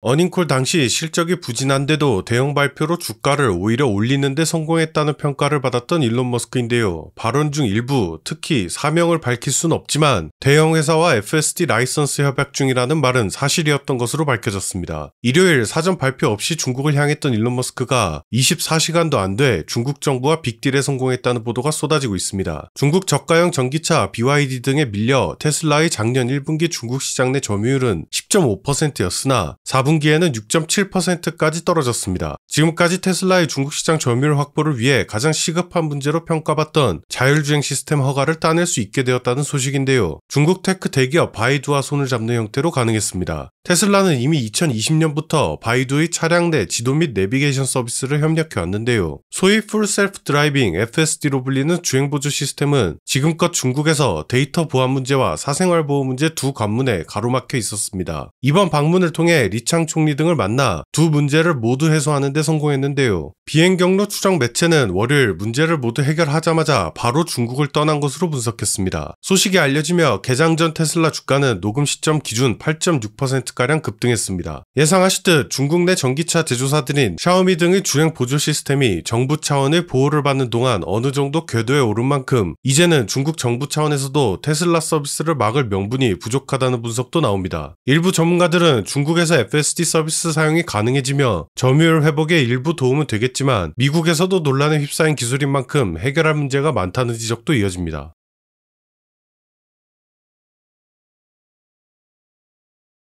어닝콜 당시 실적이 부진한데도 대형 발표로 주가를 오히려 올리는 데 성공했다는 평가를 받았던 일론 머스크인데요. 발언 중 일부, 특히 사명을 밝힐 순 없지만 대형 회사와 FSD 라이선스 협약 중이라는 말은 사실이었던 것으로 밝혀졌습니다. 일요일 사전 발표 없이 중국을 향했던 일론 머스크가 24시간도 안 돼 중국 정부와 빅딜에 성공했다는 보도가 쏟아지고 있습니다. 중국 저가형 전기차 BYD 등에 밀려 테슬라의 작년 1분기 중국 시장 내 점유율은 10.5%였으나 4분기에는 6.7%까지 떨어졌습니다. 지금까지 테슬라의 중국 시장 점유율 확보를 위해 가장 시급한 문제로 평가받던 자율주행 시스템 허가를 따낼 수 있게 되었다는 소식인데요. 중국 테크 대기업 바이두와 손을 잡는 형태로 가능했습니다. 테슬라는 이미 2020년부터 바이두의 차량 내 지도 및 내비게이션 서비스를 협력해 왔는데요. 소위 풀 셀프 드라이빙 FSD로 불리는 주행 보조 시스템은 지금껏 중국에서 데이터 보안 문제와 사생활 보호 문제 두 관문에 가로막혀 있었습니다. 이번 방문을 통해 리창 총리 등을 만나 두 문제를 모두 해소하는 데 성공했는데요. 비행 경로 추정 매체는 월요일 문제를 모두 해결하자마자 바로 중국을 떠난 것으로 분석했습니다. 소식이 알려지며 개장 전 테슬라 주가는 녹음 시점 기준 8.6%가량 급등했습니다. 예상하시듯 중국 내 전기차 제조사들인 샤오미 등의 주행 보조 시스템이 정부 차원의 보호를 받는 동안 어느 정도 궤도에 오른 만큼 이제는 중국 정부 차원에서도 테슬라 서비스를 막을 명분이 부족하다는 분석도 나옵니다. 일부 전문가들은 중국에서 FSD 서비스 사용이 가능해지며 점유율 회복에 일부 도움은 되겠지 했지만 미국에서도 논란에 휩싸인 기술인 만큼 해결할 문제가 많다는 지적도 이어집니다.